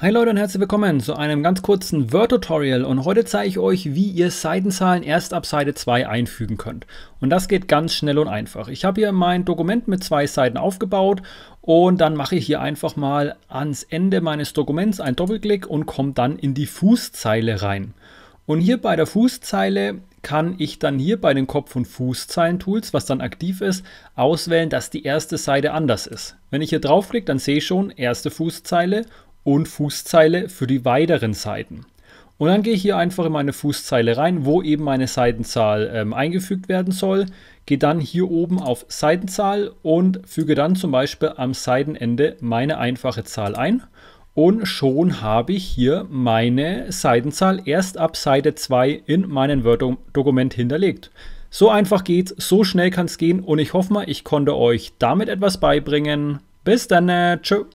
Hi Leute und herzlich willkommen zu einem ganz kurzen Word-Tutorial und heute zeige ich euch, wie ihr Seitenzahlen erst ab Seite 2 einfügen könnt. Und das geht ganz schnell und einfach. Ich habe hier mein Dokument mit zwei Seiten aufgebaut und dann mache ich hier einfach mal ans Ende meines Dokuments einen Doppelklick und komme dann in die Fußzeile rein. Und hier bei der Fußzeile kann ich dann hier bei den Kopf- und Fußzeilen-Tools, was dann aktiv ist, auswählen, dass die erste Seite anders ist. Wenn ich hier draufklicke, dann sehe ich schon erste Fußzeile und Fußzeile für die weiteren Seiten. Und dann gehe ich hier einfach in meine Fußzeile rein, wo eben meine Seitenzahl ähm, eingefügt werden soll. Gehe dann hier oben auf Seitenzahl und füge dann zum Beispiel am Seitenende meine einfache Zahl ein. Und schon habe ich hier meine Seitenzahl erst ab Seite 2 in meinem Word-Dokument hinterlegt. So einfach geht's, so schnell kann es gehen und ich hoffe mal, ich konnte euch damit etwas beibringen. Bis dann, äh, tschüss.